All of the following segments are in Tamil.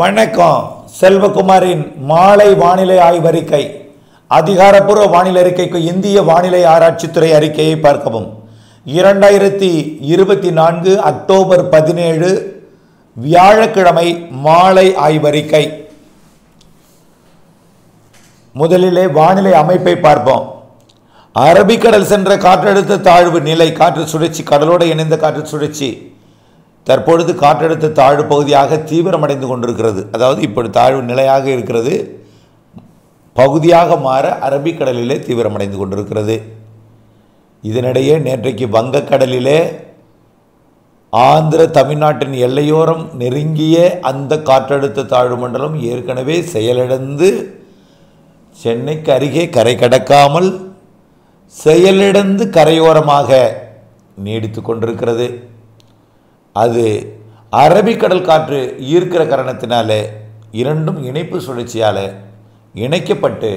வணக்கம் செல்வகுமாரின் மாலை வானிலை ஆய்வறிக்கை அதிகாரப்பூர்வ வானிலை அறிக்கைக்கு இந்திய வானிலை ஆராய்ச்சித்துறை அறிக்கையை பார்க்கவும் இரண்டாயிரத்தி இருபத்தி நான்கு அக்டோபர் பதினேழு வியாழக்கிழமை மாலை ஆய்வறிக்கை முதலிலே வானிலை அமைப்பை பார்ப்போம் அரபிக்கடல் சென்ற காற்றழுத்த தாழ்வு நிலை காற்று சுழற்சி கடலோடு இணைந்த காற்று சுழற்சி தற்பொழுது காற்றழுத்த தாழ்வு பகுதியாக தீவிரமடைந்து கொண்டிருக்கிறது அதாவது இப்படி தாழ்வு நிலையாக இருக்கிறது பகுதியாக மாற அரபிக்கடலிலே தீவிரமடைந்து கொண்டிருக்கிறது இதனிடையே நேற்றைக்கு வங்கக்கடலிலே ஆந்திர தமிழ்நாட்டின் எல்லையோரம் நெருங்கிய அந்த காற்றழுத்த தாழ்வு மண்டலம் ஏற்கனவே செயலிழந்து சென்னைக்கு அருகே கரை கடக்காமல் செயலிழந்து கரையோரமாக நீடித்து கொண்டிருக்கிறது அது அரபிக்கடல் காற்று ஈர்க்கிற காரணத்தினாலே இரண்டும் இணைப்பு சுழற்சியால் இணைக்கப்பட்டு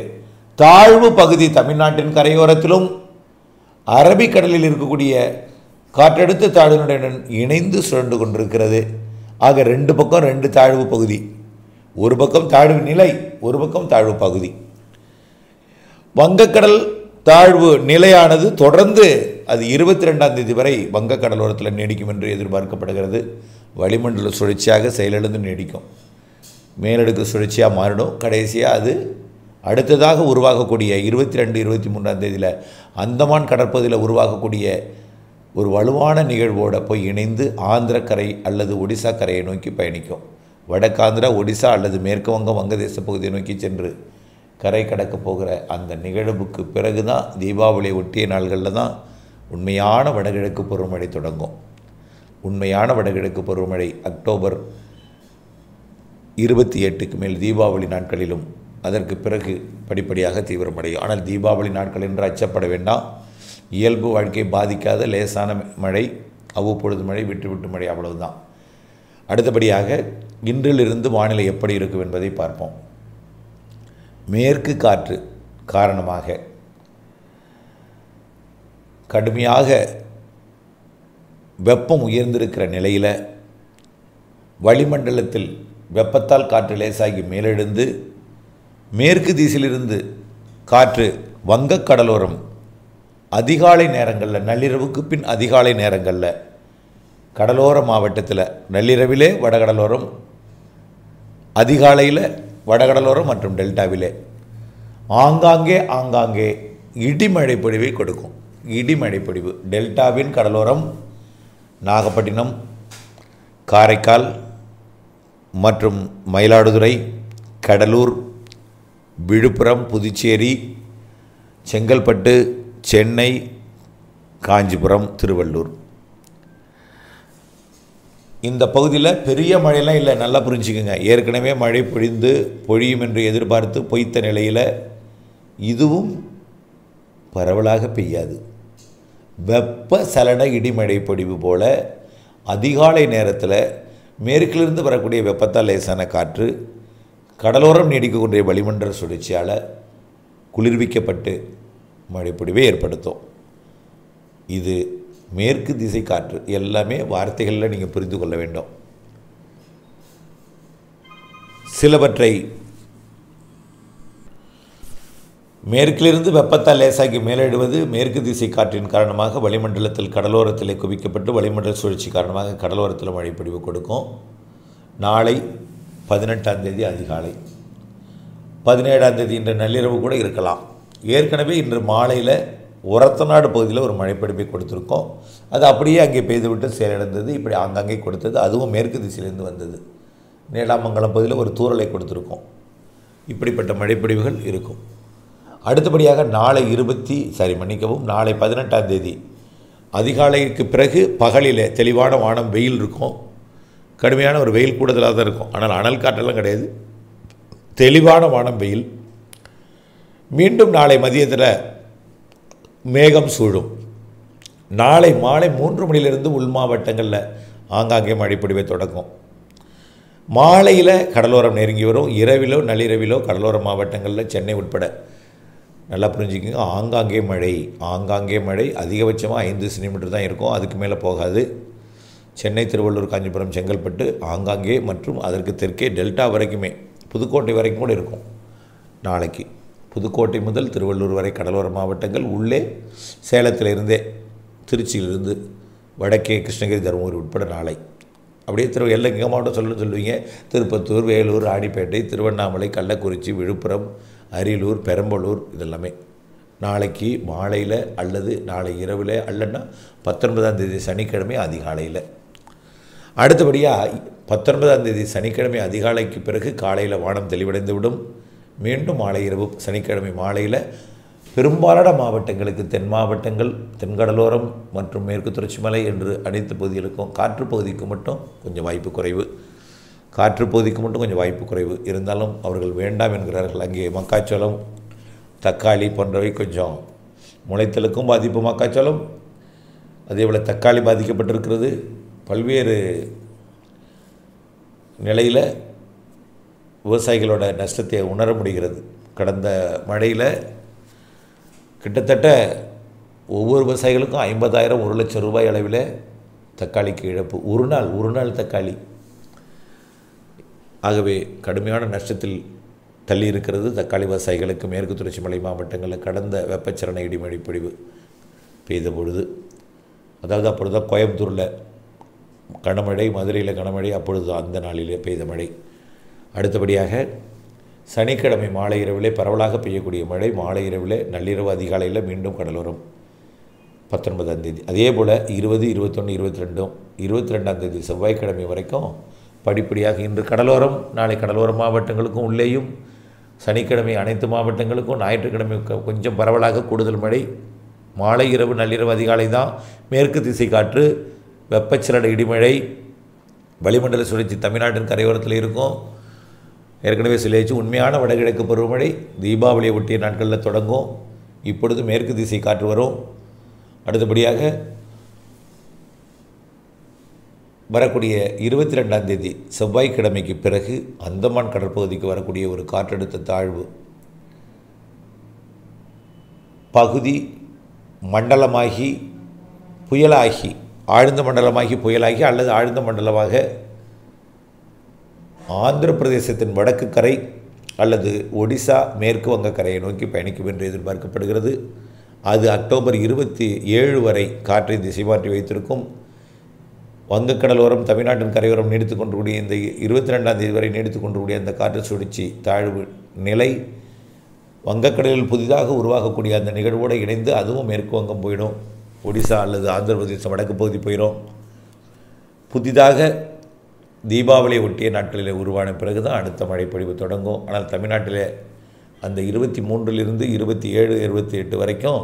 தாழ்வு பகுதி தமிழ்நாட்டின் கரையோரத்திலும் அரபிக்கடலில் இருக்கக்கூடிய காற்றெடுத்த தாழ்வினுடன் இணைந்து சுழண்டு கொண்டிருக்கிறது ஆக ரெண்டு பக்கம் ரெண்டு தாழ்வு பகுதி ஒரு பக்கம் தாழ்வு நிலை ஒரு பக்கம் தாழ்வு பகுதி வங்கக்கடல் தாழ்வு நிலையானது தொடர்ந்து அது இருபத்தி ரெண்டாம் தேதி வரை கடலோரத்தில் நீடிக்கும் என்று எதிர்பார்க்கப்படுகிறது வளிமண்டல சுழற்சியாக செயலிழந்து நீடிக்கும் மேலடுக்கு சுழற்சியாக மாறிடும் கடைசியாக அது அடுத்ததாக உருவாகக்கூடிய இருபத்தி ரெண்டு இருபத்தி மூன்றாம் தேதியில் அந்தமான் கடற்பகுதியில் உருவாகக்கூடிய ஒரு வலுவான நிகழ்வோடு போய் இணைந்து ஆந்திரக்கரை அல்லது ஒடிசா கரையை நோக்கி பயணிக்கும் வடக்காந்திரா ஒடிசா அல்லது மேற்கு வங்கம் வங்கதேச பகுதியை நோக்கி சென்று கரை கடக்கப் போகிற அந்த நிகழ்வுக்கு பிறகு தான் தீபாவளி ஒட்டிய நாள்களில் தான் உண்மையான வடகிழக்கு பருவமழை தொடங்கும் உண்மையான வடகிழக்கு பருவமழை அக்டோபர் இருபத்தி எட்டுக்கு மேல் தீபாவளி நாட்களிலும் அதற்கு பிறகு படிப்படியாக தீவிரமடையும் ஆனால் தீபாவளி நாட்கள் என்று அச்சப்பட வேண்டாம் இயல்பு வாழ்க்கை பாதிக்காத லேசான மழை அவ்வப்பொழுது மழை விட்டுவிட்டு மழை அவ்வளவுதான் அடுத்தபடியாக இன்றிலிருந்து வானிலை எப்படி இருக்கும் என்பதை பார்ப்போம் மேற்கு காற்று காரணமாக கடுமையாக வெப்பம் உயர்ந்திருக்கிற நிலையில் வளிமண்டலத்தில் வெப்பத்தால் காற்று லேசாகி மேலெழுந்து மேற்கு திசையிலிருந்து காற்று வங்கக்கடலோரம் அதிகாலை நேரங்களில் நள்ளிரவுக்கு பின் அதிகாலை நேரங்களில் கடலோர மாவட்டத்தில் நள்ளிரவிலே வடகடலோரம் அதிகாலையில் வடகடலோரம் மற்றும் டெல்டாவிலே ஆங்காங்கே ஆங்காங்கே இடிமழை பொழிவை கொடுக்கும் இடி மழைப்பொழிவு டெல்டாவின் கடலோரம் நாகப்பட்டினம் காரைக்கால் மற்றும் மயிலாடுதுறை கடலூர் விழுப்புரம் புதுச்சேரி செங்கல்பட்டு சென்னை காஞ்சிபுரம் திருவள்ளூர் இந்த பகுதியில் பெரிய மழையெல்லாம் இல்லை நல்லா புரிஞ்சுக்குங்க ஏற்கனவே மழை பொழிந்து பொழியும் என்று எதிர்பார்த்து பொய்த்த நிலையில் இதுவும் பரவலாக பெய்யாது வெப்ப சலன இடிமழை பொடிவு போல அதிகாலை நேரத்தில் மேற்கிலிருந்து வரக்கூடிய வெப்பத்தால் லேசான காற்று கடலோரம் நீடிக்கக்கூடிய வளிமண்டல சுழற்சியால் குளிர்விக்கப்பட்டு மழைப்பொடிவை ஏற்படுத்தும் இது மேற்கு திசை காற்று எல்லாமே வார்த்தைகளில் நீங்கள் புரிந்து கொள்ள வேண்டும் சிலவற்றை மேற்கிலிருந்து வெப்பத்தால் லேசாகி மேலிடுவது மேற்கு திசை காற்றின் காரணமாக வளிமண்டலத்தில் கடலோரத்தில் குவிக்கப்பட்டு வளிமண்டல சுழற்சி காரணமாக கடலோரத்தில் மழைப்படிவு கொடுக்கும் நாளை பதினெட்டாம் தேதி அதிகாலை பதினேழாம் தேதி இன்று நள்ளிரவு கூட இருக்கலாம் ஏற்கனவே இன்று மாலையில் உரத்தநாடு பகுதியில் ஒரு மழைப்பிடிப்பை கொடுத்துருக்கோம் அது அப்படியே அங்கே பெய்துவிட்டு செயலிழந்தது இப்படி அங்கங்கே கொடுத்தது அதுவும் மேற்கு திசையிலேருந்து வந்தது நேடாமங்கலம் பகுதியில் ஒரு தூரலை கொடுத்துருக்கோம் இப்படிப்பட்ட மழைப்பிடிவுகள் இருக்கும் அடுத்தபடியாக நாளை இருபத்தி சாரி மன்னிக்கவும் நாளை பதினெட்டாம் தேதி அதிகாலைக்கு பிறகு பகலில் தெளிவான வானம் வெயில் இருக்கும் கடுமையான ஒரு வெயில் கூடுதலாக தான் இருக்கும் ஆனால் அனல் காட்டெல்லாம் கிடையாது தெளிவான வானம் வெயில் மீண்டும் நாளை மதியத்தில் மேகம் சூழும் நாளை மாலை மூன்று மணிலிருந்து உள் மாவட்டங்களில் ஆங்காங்கே மழைப்பொடிவை தொடங்கும் மாலையில் கடலோரம் நெருங்கி வரும் இரவிலோ நள்ளிரவிலோ கடலோர மாவட்டங்களில் சென்னை உட்பட நல்லா புரிஞ்சுக்கோங்க ஆங்காங்கே மழை ஆங்காங்கே மழை அதிகபட்சமாக ஐந்து சென்டிமீட்டர் தான் இருக்கும் அதுக்கு மேலே போகாது சென்னை திருவள்ளூர் காஞ்சிபுரம் செங்கல்பட்டு ஆங்காங்கே மற்றும் அதற்கு தெற்கே டெல்டா வரைக்குமே புதுக்கோட்டை வரைக்கும் கூட இருக்கும் நாளைக்கு புதுக்கோட்டை முதல் திருவள்ளூர் வரை கடலோர மாவட்டங்கள் உள்ளே சேலத்திலிருந்தே திருச்சியிலிருந்து வடக்கே கிருஷ்ணகிரி தருமபுரி உட்பட நாளை அப்படியே திரு எல்லாம் எங்கள் மாவட்டம் சொல்லுன்னு சொல்லுவீங்க திருப்பத்தூர் வேலூர் ஆடிப்பேட்டை திருவண்ணாமலை கள்ளக்குறிச்சி விழுப்புரம் அரியலூர் பெரம்பலூர் இதெல்லாமே நாளைக்கு மாலையில் அல்லது நாளை இரவில் அல்லன்னா பத்தொன்பதாம் தேதி சனிக்கிழமை அதிகாலையில் அடுத்தபடியாக பத்தொன்பதாம் தேதி சனிக்கிழமை அதிகாலைக்கு பிறகு காலையில் வானம் தெளிவடைந்துவிடும் மீண்டும் மாலை இரவு சனிக்கிழமை மாலையில் பெரும்பாலான மாவட்டங்களுக்கு தென் மாவட்டங்கள் தென்கடலோரம் மற்றும் மேற்கு தொடர்ச்சி மலை என்று அனைத்து பகுதிகளுக்கும் காற்று பகுதிக்கு மட்டும் கொஞ்சம் வாய்ப்பு குறைவு காற்றுப்பகுதிக்கு மட்டும் கொஞ்சம் வாய்ப்பு குறைவு இருந்தாலும் அவர்கள் வேண்டாம் என்கிறார்கள் அங்கே மக்காச்சோளம் தக்காளி போன்றவை கொஞ்சம் முளைத்தலுக்கும் பாதிப்பு மக்காச்சோளம் அதே போல் தக்காளி பாதிக்கப்பட்டிருக்கிறது பல்வேறு நிலையில் விவசாயிகளோட நஷ்டத்தை உணர முடிகிறது கடந்த மழையில் கிட்டத்தட்ட ஒவ்வொரு விவசாயிகளுக்கும் ஐம்பதாயிரம் ஒரு லட்சம் ரூபாய் அளவில் தக்காளிக்கு இழப்பு ஒரு நாள் ஒரு நாள் தக்காளி ஆகவே கடுமையான நஷ்டத்தில் தள்ளியிருக்கிறது தக்காளி விவசாயிகளுக்கு மேற்கு தொடர்ச்சி மலை மாவட்டங்களில் கடந்த வெப்பச்சலன இடிமழை பொழிவு பெய்த பொழுது அதாவது அப்பொழுது தான் கோயம்புத்தூரில் கனமழை மதுரையில் கனமழை அப்பொழுது அந்த நாளிலே பெய்த மழை அடுத்தபடியாக சனிக்கிழமை மாலை இரவிலே பரவலாக பெய்யக்கூடிய மழை மாலை இரவிலே நள்ளிரவு அதிகாலையில் மீண்டும் கடலோரம் பத்தொன்பதாம் தேதி அதே போல் இருபது இருபத்தொன்று இருபத்தி ரெண்டும் இருபத்தி ரெண்டாம் தேதி செவ்வாய்க்கிழமை வரைக்கும் படிப்படியாக இன்று கடலோரம் நாளை கடலோர மாவட்டங்களுக்கும் உள்ளேயும் சனிக்கிழமை அனைத்து மாவட்டங்களுக்கும் ஞாயிற்றுக்கிழமை கொஞ்சம் பரவலாக கூடுதல் மழை மாலை இரவு நள்ளிரவு அதிகாலை தான் மேற்கு திசை காற்று வெப்பச்சலட இடிமழை வளிமண்டல சுழற்சி தமிழ்நாட்டின் கரையோரத்தில் இருக்கும் ஏற்கனவே சொல்லியாச்சு உண்மையான வடகிழக்கு பருவமழை தீபாவளியை ஒட்டிய நாட்களில் தொடங்கும் இப்பொழுது மேற்கு திசை காற்று வரும் அடுத்தபடியாக வரக்கூடிய இருபத்தி ரெண்டாம் தேதி செவ்வாய்க்கிழமைக்கு பிறகு அந்தமான் கடற்பகுதிக்கு வரக்கூடிய ஒரு காற்றழுத்த தாழ்வு பகுதி மண்டலமாகி புயலாகி ஆழ்ந்த மண்டலமாகி புயலாகி அல்லது ஆழ்ந்த மண்டலமாக ஆந்திர பிரதேசத்தின் வடக்கு கரை அல்லது ஒடிசா மேற்கு வங்க கரையை நோக்கி பயணிக்கும் என்று எதிர்பார்க்கப்படுகிறது அது அக்டோபர் இருபத்தி ஏழு வரை காற்றை திசை மாற்றி வைத்திருக்கும் வங்கக்கடலோரம் தமிழ்நாட்டின் கரையோரம் நீடித்துக் கொண்டுக்கூடிய இந்த இருபத்தி ரெண்டாம் தேதி வரை நீடித்துக் கொண்டுக்கூடிய அந்த காற்று சுழற்சி தாழ்வு நிலை வங்கக்கடலில் புதிதாக உருவாகக்கூடிய அந்த நிகழ்வோடு இணைந்து அதுவும் மேற்கு வங்கம் போயிடும் ஒடிசா அல்லது ஆந்திர பிரதேசம் வடக்கு பகுதி போயிடும் புதிதாக தீபாவளியை ஒட்டிய நாட்களில் உருவான பிறகு தான் அடுத்த மழைப்பொழிவு தொடங்கும் ஆனால் தமிழ்நாட்டில் அந்த இருபத்தி மூன்றிலிருந்து இருபத்தி ஏழு இருபத்தி எட்டு வரைக்கும்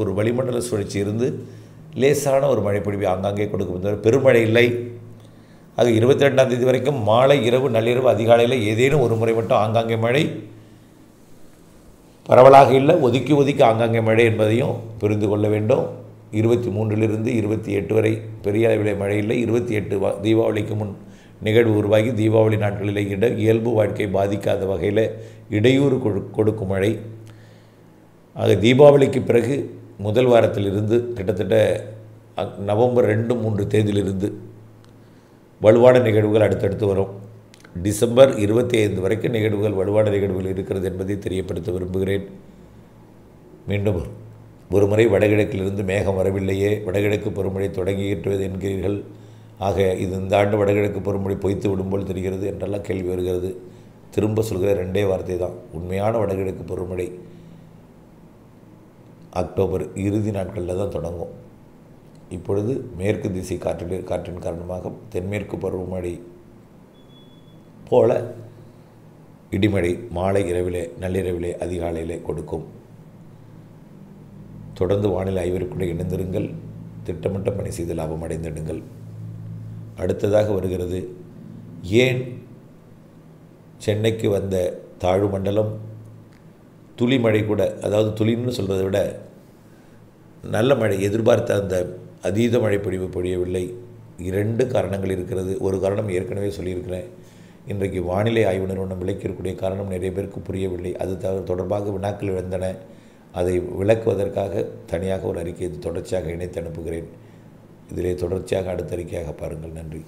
ஒரு வளிமண்டல சுழற்சி இருந்து லேசான ஒரு பொழிவு ஆங்காங்கே கொடுக்க தவிர பெருமழை இல்லை ஆக இருபத்தி ரெண்டாம் தேதி வரைக்கும் மாலை இரவு நள்ளிரவு அதிகாலையில் ஏதேனும் ஒரு முறை மட்டும் ஆங்காங்கே மழை பரவலாக இல்லை ஒதுக்கி ஒதுக்கி ஆங்காங்கே மழை என்பதையும் புரிந்து கொள்ள வேண்டும் இருபத்தி மூன்றிலிருந்து இருபத்தி எட்டு வரை பெரிய அளவில் மழை இல்லை இருபத்தி எட்டு தீபாவளிக்கு முன் நிகழ்வு உருவாகி தீபாவளி நாட்களிலே இட இயல்பு வாழ்க்கை பாதிக்காத வகையில் இடையூறு கொடுக்கும் மழை ஆக தீபாவளிக்கு பிறகு முதல் வாரத்திலிருந்து கிட்டத்தட்ட நவம்பர் ரெண்டு மூன்று தேதியிலிருந்து வலுவான நிகழ்வுகள் அடுத்தடுத்து வரும் டிசம்பர் இருபத்தி ஐந்து வரைக்கும் நிகழ்வுகள் வலுவான நிகழ்வுகள் இருக்கிறது என்பதை தெரியப்படுத்த விரும்புகிறேன் மீண்டும் ஒரு முறை வடகிழக்கிலிருந்து மேகம் வரவில்லையே வடகிழக்கு பருவமழை தொடங்கிவிட்டது என்கிறீர்கள் ஆக இது இந்த ஆண்டு வடகிழக்கு பருவமழை பொய்த்து விடும்போல் தெரிகிறது என்றெல்லாம் கேள்வி வருகிறது திரும்ப சொல்கிற ரெண்டே வார்த்தை தான் உண்மையான வடகிழக்கு பருவமழை அக்டோபர் இறுதி நாட்களில் தான் தொடங்கும் இப்பொழுது மேற்கு திசை காற்றில் காற்றின் காரணமாக தென்மேற்கு பருவமழை போல இடிமழை மாலை இரவிலே நள்ளிரவிலே அதிகாலையிலே கொடுக்கும் தொடர்ந்து வானிலை ஆய்வருக்குள்ளே இணைந்திருங்கள் திட்டமிட்ட பணி செய்து லாபம் அடைந்திடுங்கள் அடுத்ததாக வருகிறது ஏன் சென்னைக்கு வந்த தாழ்வு மண்டலம் துளி மழை கூட அதாவது துளின்னு சொல்கிறத விட நல்ல மழை எதிர்பார்த்த அந்த அதீத மழை பொழிவு பொழியவில்லை இரண்டு காரணங்கள் இருக்கிறது ஒரு காரணம் ஏற்கனவே சொல்லியிருக்கிறேன் இன்றைக்கு வானிலை ஆய்வு நிறுவனம் விளக்கிருக்கூடிய காரணம் நிறைய பேருக்கு புரியவில்லை அது தொடர்பாக வினாக்கள் எழுந்தன அதை விளக்குவதற்காக தனியாக ஒரு அறிக்கையை தொடர்ச்சியாக இணைத்து அனுப்புகிறேன் இதிலே தொடர்ச்சியாக அடுத்த அறிக்கையாக பாருங்கள் நன்றி